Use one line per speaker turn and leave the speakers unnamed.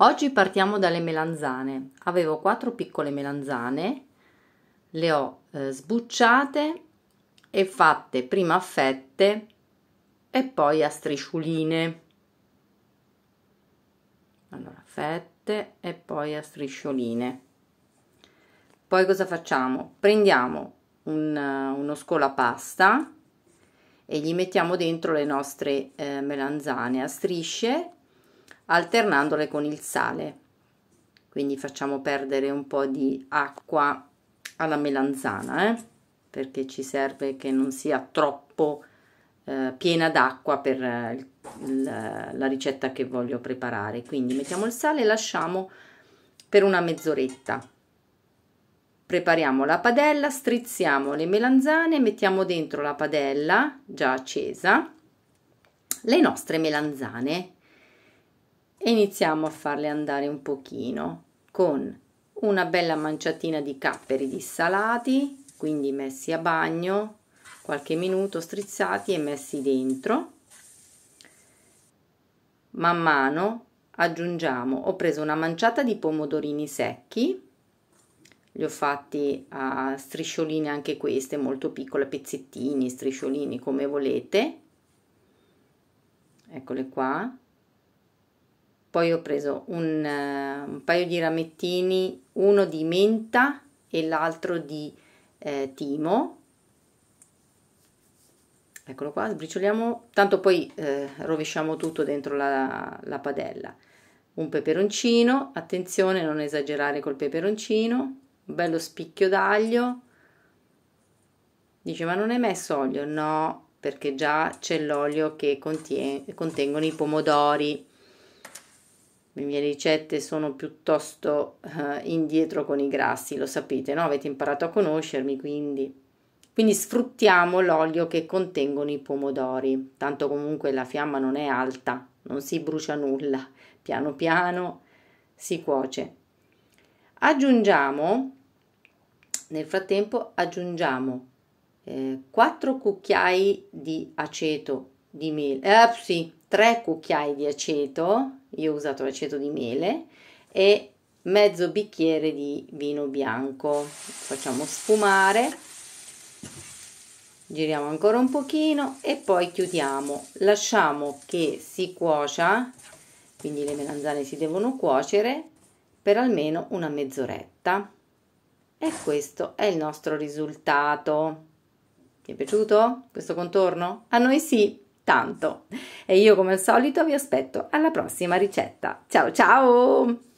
Oggi partiamo dalle melanzane. Avevo quattro piccole melanzane, le ho eh, sbucciate e fatte prima a fette e poi a striscioline. Allora, fette e poi a striscioline. Poi cosa facciamo? Prendiamo un, eh, uno scolapasta e gli mettiamo dentro le nostre eh, melanzane a strisce alternandole con il sale. Quindi facciamo perdere un po' di acqua alla melanzana, eh? perché ci serve che non sia troppo eh, piena d'acqua per eh, la, eh, la ricetta che voglio preparare. Quindi mettiamo il sale e lasciamo per una mezz'oretta. Prepariamo la padella, strizziamo le melanzane, mettiamo dentro la padella già accesa le nostre melanzane e iniziamo a farle andare un pochino con una bella manciatina di capperi dissalati, quindi messi a bagno, qualche minuto strizzati e messi dentro. Man mano aggiungiamo, ho preso una manciata di pomodorini secchi, li ho fatti a striscioline anche queste, molto piccole, pezzettini, strisciolini come volete. Eccole qua, poi ho preso un, uh, un paio di ramettini, uno di menta e l'altro di eh, timo. Eccolo qua, sbricioliamo, tanto poi eh, rovesciamo tutto dentro la, la padella. Un peperoncino, attenzione non esagerare col peperoncino, un bello spicchio d'aglio. Dice ma non hai messo olio? No, perché già c'è l'olio che contiene, contengono i pomodori le mie ricette sono piuttosto uh, indietro con i grassi, lo sapete, no? Avete imparato a conoscermi, quindi... Quindi sfruttiamo l'olio che contengono i pomodori, tanto comunque la fiamma non è alta, non si brucia nulla, piano piano si cuoce. Aggiungiamo, nel frattempo aggiungiamo eh, 4 cucchiai di aceto di mele, eh, sì, 3 cucchiai di aceto, io ho usato l'aceto di mele, e mezzo bicchiere di vino bianco. Facciamo sfumare, giriamo ancora un pochino e poi chiudiamo. Lasciamo che si cuocia, quindi le melanzane si devono cuocere per almeno una mezz'oretta. E questo è il nostro risultato. Ti è piaciuto questo contorno? A noi sì! tanto. E io come al solito vi aspetto alla prossima ricetta. Ciao ciao!